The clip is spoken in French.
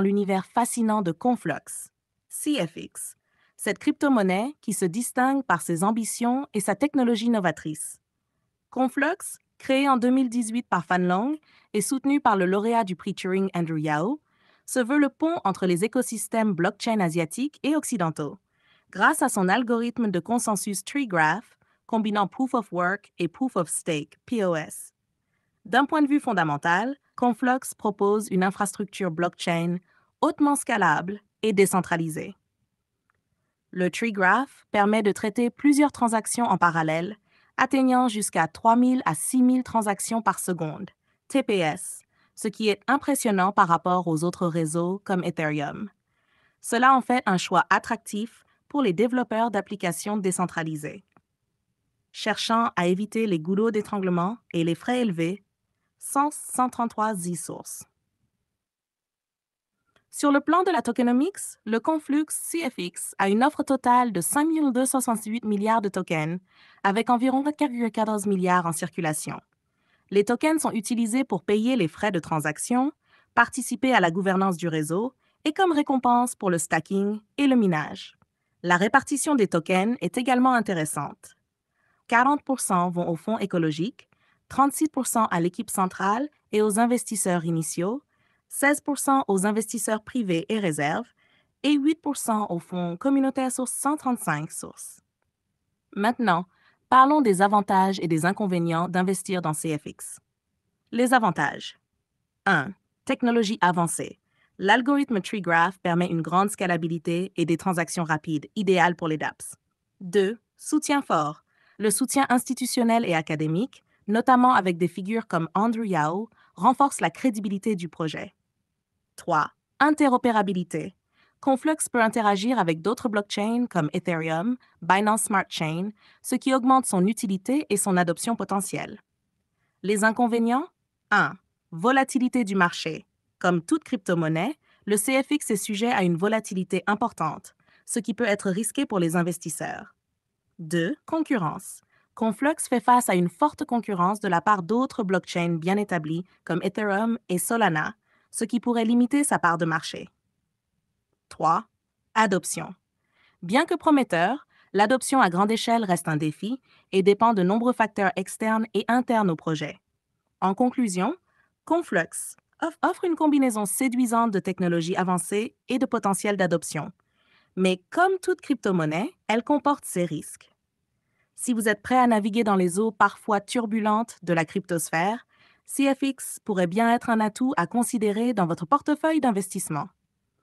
l'univers fascinant de Conflux, CFX, cette crypto-monnaie qui se distingue par ses ambitions et sa technologie novatrice. Conflux, créé en 2018 par Fanlong et soutenu par le lauréat du prix Turing Andrew Yao, se veut le pont entre les écosystèmes blockchain asiatiques et occidentaux. Grâce à son algorithme de consensus TreeGraph, combinant Proof of Work et Proof of Stake, POS. D'un point de vue fondamental, Conflux propose une infrastructure blockchain hautement scalable et décentralisée. Le Tree permet de traiter plusieurs transactions en parallèle, atteignant jusqu'à 3000 à 6000 transactions par seconde, TPS, ce qui est impressionnant par rapport aux autres réseaux comme Ethereum. Cela en fait un choix attractif pour les développeurs d'applications décentralisées. Cherchant à éviter les goulots d'étranglement et les frais élevés, 133 e-sources. Sur le plan de la tokenomics, le Conflux CFX a une offre totale de 5268 milliards de tokens, avec environ 4,14 milliards en circulation. Les tokens sont utilisés pour payer les frais de transaction, participer à la gouvernance du réseau et comme récompense pour le stacking et le minage. La répartition des tokens est également intéressante. 40% vont au fonds écologique, 36 à l'équipe centrale et aux investisseurs initiaux, 16 aux investisseurs privés et réserves et 8 aux fonds communautaires sur 135 sources. Maintenant, parlons des avantages et des inconvénients d'investir dans CFX. Les avantages. 1. Technologie avancée. L'algorithme TreeGraph permet une grande scalabilité et des transactions rapides, idéales pour les DAPs. 2. Soutien fort. Le soutien institutionnel et académique, notamment avec des figures comme Andrew Yao, renforce la crédibilité du projet. 3. Interopérabilité. Conflux peut interagir avec d'autres blockchains comme Ethereum, Binance Smart Chain, ce qui augmente son utilité et son adoption potentielle. Les inconvénients 1. Volatilité du marché. Comme toute crypto-monnaie, le CFX est sujet à une volatilité importante, ce qui peut être risqué pour les investisseurs. 2. Concurrence. Conflux fait face à une forte concurrence de la part d'autres blockchains bien établies comme Ethereum et Solana, ce qui pourrait limiter sa part de marché. 3. Adoption. Bien que prometteur, l'adoption à grande échelle reste un défi et dépend de nombreux facteurs externes et internes au projet. En conclusion, Conflux offre une combinaison séduisante de technologies avancées et de potentiel d'adoption. Mais comme toute crypto-monnaie, elle comporte ses risques. Si vous êtes prêt à naviguer dans les eaux parfois turbulentes de la cryptosphère, CFX pourrait bien être un atout à considérer dans votre portefeuille d'investissement.